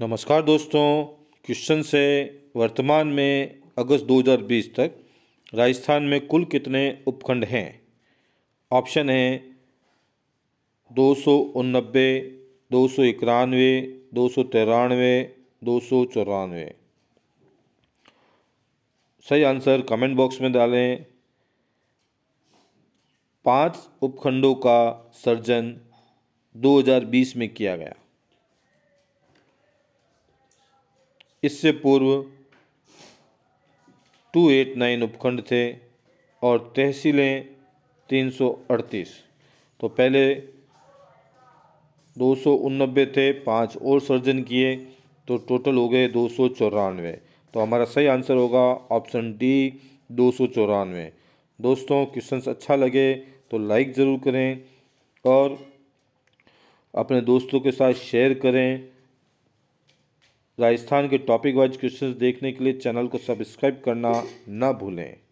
नमस्कार दोस्तों क्वेश्चन से वर्तमान में अगस्त 2020 तक राजस्थान में कुल कितने उपखंड हैं ऑप्शन है दो सौ उनबे दो सौ इक्यानवे दो सौ तिरानवे दो सौ चौरानवे सही आंसर कमेंट बॉक्स में डालें पांच उपखंडों का सर्जन 2020 में किया गया इससे पूर्व 289 उपखंड थे और तहसीलें 338 तो पहले दो थे पांच और सर्जन किए तो टोटल हो गए दो तो हमारा सही आंसर होगा ऑप्शन डी दो दोस्तों क्वेश्चंस अच्छा लगे तो लाइक ज़रूर करें और अपने दोस्तों के साथ शेयर करें राजस्थान के टॉपिक वाइज क्वेश्चंस देखने के लिए चैनल को सब्सक्राइब करना ना भूलें